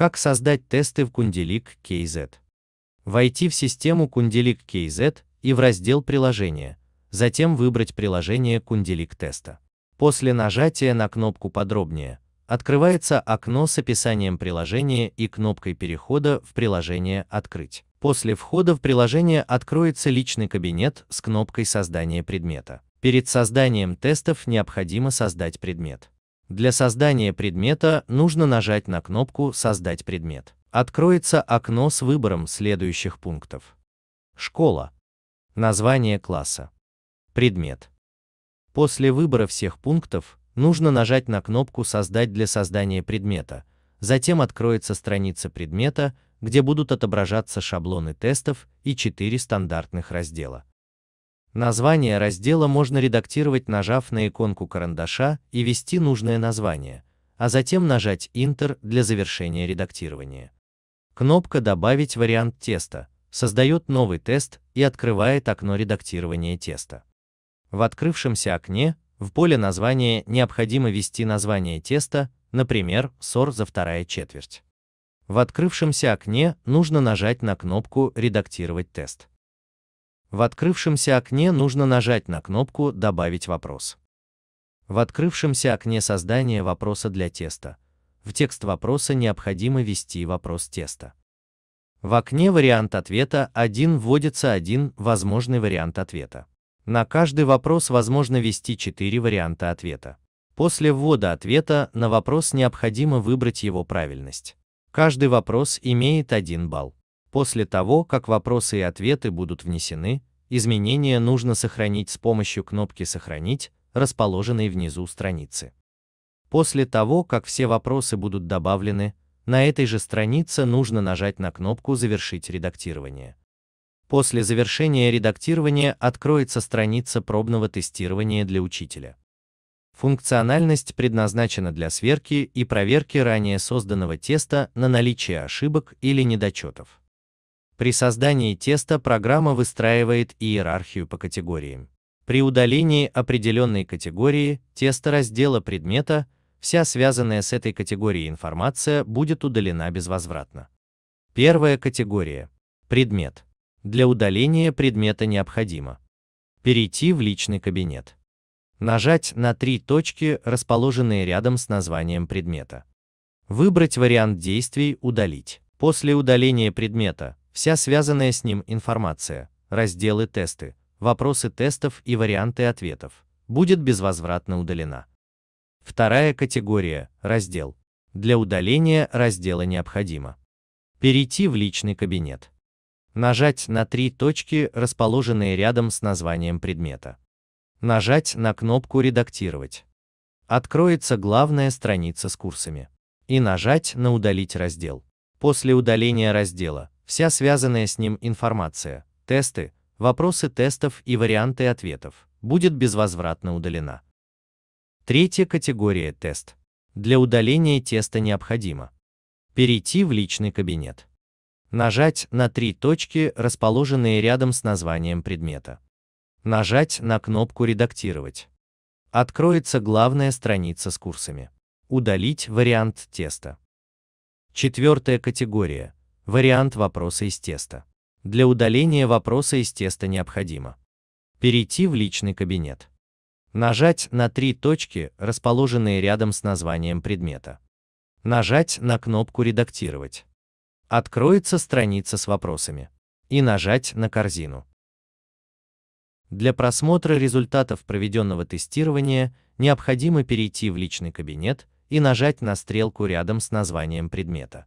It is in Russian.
Как создать тесты в Кунделик KZ? Войти в систему Кунделик KZ и в раздел приложения, затем выбрать приложение Кунделик теста. После нажатия на кнопку «Подробнее» открывается окно с описанием приложения и кнопкой перехода в приложение «Открыть». После входа в приложение откроется личный кабинет с кнопкой создания предмета. Перед созданием тестов необходимо создать предмет. Для создания предмета нужно нажать на кнопку «Создать предмет». Откроется окно с выбором следующих пунктов. Школа. Название класса. Предмет. После выбора всех пунктов нужно нажать на кнопку «Создать для создания предмета», затем откроется страница предмета, где будут отображаться шаблоны тестов и четыре стандартных раздела. Название раздела можно редактировать, нажав на иконку карандаша и ввести нужное название, а затем нажать Enter для завершения редактирования. Кнопка «Добавить вариант теста» создает новый тест и открывает окно редактирования теста. В открывшемся окне в поле названия необходимо ввести название теста, например, «СОР за вторая четверть». В открывшемся окне нужно нажать на кнопку «Редактировать тест». В открывшемся окне нужно нажать на кнопку «Добавить вопрос». В открывшемся окне создания вопроса для теста. В текст вопроса необходимо ввести вопрос теста. В окне вариант ответа 1 вводится один возможный вариант ответа. На каждый вопрос возможно ввести 4 варианта ответа. После ввода ответа на вопрос необходимо выбрать его правильность. Каждый вопрос имеет один балл. После того, как вопросы и ответы будут внесены, изменения нужно сохранить с помощью кнопки «Сохранить», расположенной внизу страницы. После того, как все вопросы будут добавлены, на этой же странице нужно нажать на кнопку «Завершить редактирование». После завершения редактирования откроется страница пробного тестирования для учителя. Функциональность предназначена для сверки и проверки ранее созданного теста на наличие ошибок или недочетов. При создании теста программа выстраивает иерархию по категориям. При удалении определенной категории теста раздела предмета вся связанная с этой категорией информация будет удалена безвозвратно. Первая категория. Предмет. Для удаления предмета необходимо перейти в личный кабинет. Нажать на три точки, расположенные рядом с названием предмета. Выбрать вариант действий «Удалить». После удаления предмета Вся связанная с ним информация, разделы тесты, вопросы тестов и варианты ответов будет безвозвратно удалена. Вторая категория – раздел. Для удаления раздела необходимо перейти в личный кабинет. Нажать на три точки, расположенные рядом с названием предмета. Нажать на кнопку «Редактировать». Откроется главная страница с курсами. И нажать на «Удалить раздел». После удаления раздела вся связанная с ним информация, тесты, вопросы тестов и варианты ответов, будет безвозвратно удалена. Третья категория – тест. Для удаления теста необходимо перейти в личный кабинет. Нажать на три точки, расположенные рядом с названием предмета. Нажать на кнопку «Редактировать». Откроется главная страница с курсами. Удалить вариант теста. Четвертая категория – Вариант вопроса из теста. Для удаления вопроса из теста необходимо перейти в личный кабинет. Нажать на три точки, расположенные рядом с названием предмета. Нажать на кнопку «Редактировать». Откроется страница с вопросами. И нажать на корзину. Для просмотра результатов проведенного тестирования необходимо перейти в личный кабинет и нажать на стрелку рядом с названием предмета.